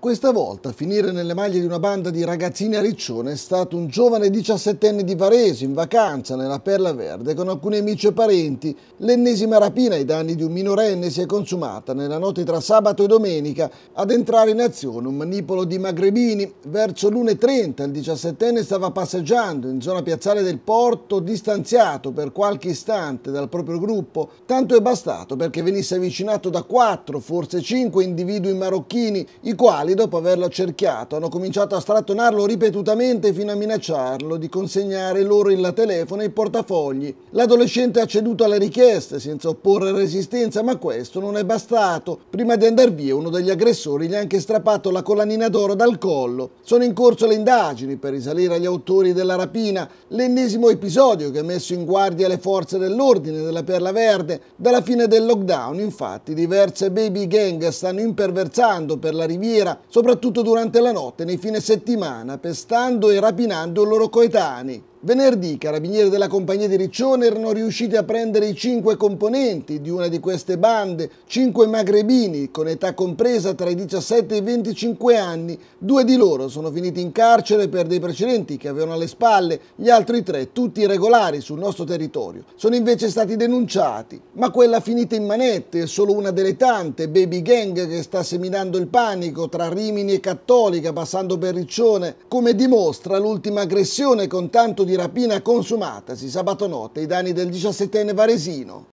Questa volta a finire nelle maglie di una banda di ragazzini a Riccione è stato un giovane 17enne di Varese in vacanza nella Perla Verde con alcuni amici e parenti. L'ennesima rapina ai danni di un minorenne si è consumata nella notte tra sabato e domenica ad entrare in azione un manipolo di magrebini. Verso l'1.30 il 17enne stava passeggiando in zona piazzale del porto distanziato per qualche istante dal proprio gruppo. Tanto è bastato perché venisse avvicinato da 4, forse 5 individui marocchini i quali militari, dopo averlo accerchiato, hanno cominciato a strattonarlo ripetutamente fino a minacciarlo di consegnare loro il telefono e i portafogli. L'adolescente ha ceduto alle richieste senza opporre resistenza, ma questo non è bastato. Prima di andar via, uno degli aggressori gli ha anche strappato la collanina d'oro dal collo. Sono in corso le indagini per risalire agli autori della rapina, l'ennesimo episodio che ha messo in guardia le forze dell'ordine della Perla Verde. Dalla fine del lockdown, infatti, diverse baby gang stanno imperversando per la riviera soprattutto durante la notte, nei fine settimana, pestando e rapinando i loro coetanei. Venerdì i carabinieri della compagnia di Riccione erano riusciti a prendere i cinque componenti di una di queste bande, cinque magrebini con età compresa tra i 17 e i 25 anni. Due di loro sono finiti in carcere per dei precedenti che avevano alle spalle, gli altri tre, tutti irregolari sul nostro territorio, sono invece stati denunciati. Ma quella finita in manette è solo una delle tante baby gang che sta seminando il panico tra Rimini e Cattolica passando per Riccione, come dimostra l'ultima aggressione con tanto di di rapina consumatasi sabato notte ai danni del 17enne varesino